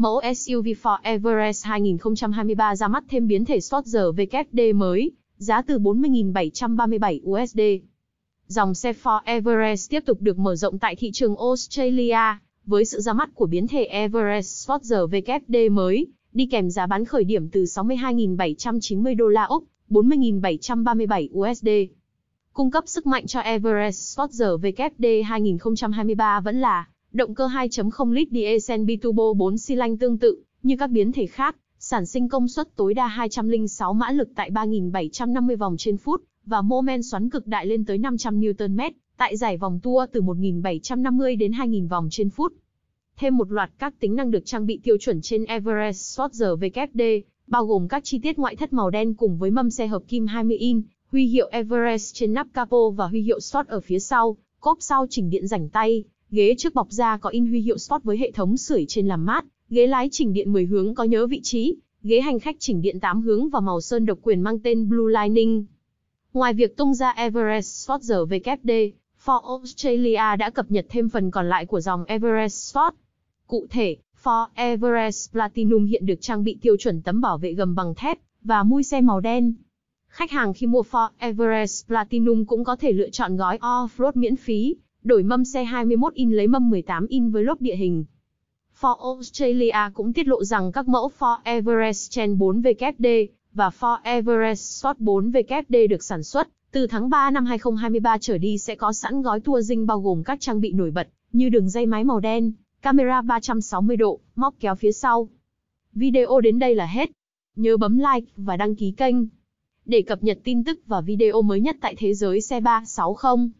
Mẫu SUV Ford Everest 2023 ra mắt thêm biến thể Sportster WD mới, giá từ 40.737 USD. Dòng xe Ford Everest tiếp tục được mở rộng tại thị trường Australia, với sự ra mắt của biến thể Everest Sportster WD mới, đi kèm giá bán khởi điểm từ 62.790 đô la Úc, 40.737 USD. Cung cấp sức mạnh cho Everest Sportster WD 2023 vẫn là Động cơ 2.0 lít diesel biturbo 4 xi lanh tương tự như các biến thể khác, sản sinh công suất tối đa 206 mã lực tại 3750 vòng trên phút và mô men xoắn cực đại lên tới 500 Nm tại giải vòng tua từ 1750 đến 2000 vòng trên phút. Thêm một loạt các tính năng được trang bị tiêu chuẩn trên Everest Sportster WD, bao gồm các chi tiết ngoại thất màu đen cùng với mâm xe hợp kim 20 in, huy hiệu Everest trên nắp capo và huy hiệu Sport ở phía sau, cốp sau chỉnh điện rảnh tay, Ghế trước bọc da có in huy hiệu Sport với hệ thống sưởi trên làm mát, ghế lái chỉnh điện 10 hướng có nhớ vị trí, ghế hành khách chỉnh điện 8 hướng và màu sơn độc quyền mang tên Blue Lining. Ngoài việc tung ra Everest Sport 2WD, Ford Australia đã cập nhật thêm phần còn lại của dòng Everest Sport. Cụ thể, Ford Everest Platinum hiện được trang bị tiêu chuẩn tấm bảo vệ gầm bằng thép và mui xe màu đen. Khách hàng khi mua Ford Everest Platinum cũng có thể lựa chọn gói off-road miễn phí đổi mâm xe 21 in lấy mâm 18 in với lốp địa hình. Ford Australia cũng tiết lộ rằng các mẫu Ford Everest Gen 4WD và Ford Everest Sport 4WD được sản xuất từ tháng 3 năm 2023 trở đi sẽ có sẵn gói tour dinh bao gồm các trang bị nổi bật như đường dây máy màu đen, camera 360 độ, móc kéo phía sau. Video đến đây là hết. Nhớ bấm like và đăng ký kênh để cập nhật tin tức và video mới nhất tại thế giới xe 360.